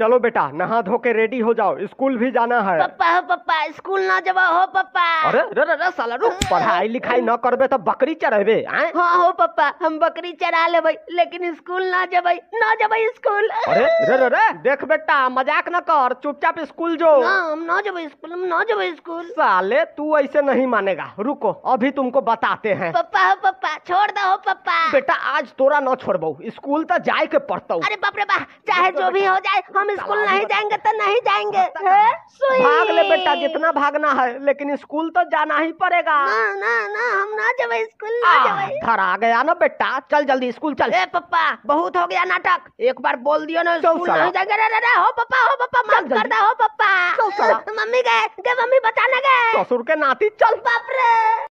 चलो बेटा नहा धो के रेडी हो जाओ स्कूल भी जाना है पप्पा हो पप्पा स्कूल ना जब हो पापा अरे रे रे, रे साला रुक हाँ। पढ़ाई लिखाई न करबे तो बकरी चढ़ेबे हाँ हो पापा हम बकरी चरा लेबै लेकिन स्कूल ना जबै ना जबै स्कूल अरे रे रे रे देख बेटा मजाक न कर चुपचाप स्कूल जो ना हम ना जबै स्कूल हम ना जबै स्कूल साले तू ऐसे नहीं मानेगा रुको अभी तुमको बताते हैं पप्पा हो पप्पा छोड़ दो पप्पा बेटा आज तोरा न छोड़बो स्कूल तो जाए के पड़ता अरे बाप रे बा चाहे जो भी हो जाए हम स्कूल नहीं जाएंगे तो नहीं जाएंगे भाग ले बेटा जितना भागना है लेकिन स्कूल तो जाना ही पड़ेगा ना ना ना हम ना जब स्कूल घर आ गया ना बेटा चल जल्दी स्कूल चल ए पापा बहुत हो गया नाटक एक बार बोल दियो ना स्कूल नहीं जाएंगे रे रे रे हो पापा हो पापा माफ कर दे हो पापा मम्मी गए गए मम्मी बताने गए ससुर के नाती चल बाप रे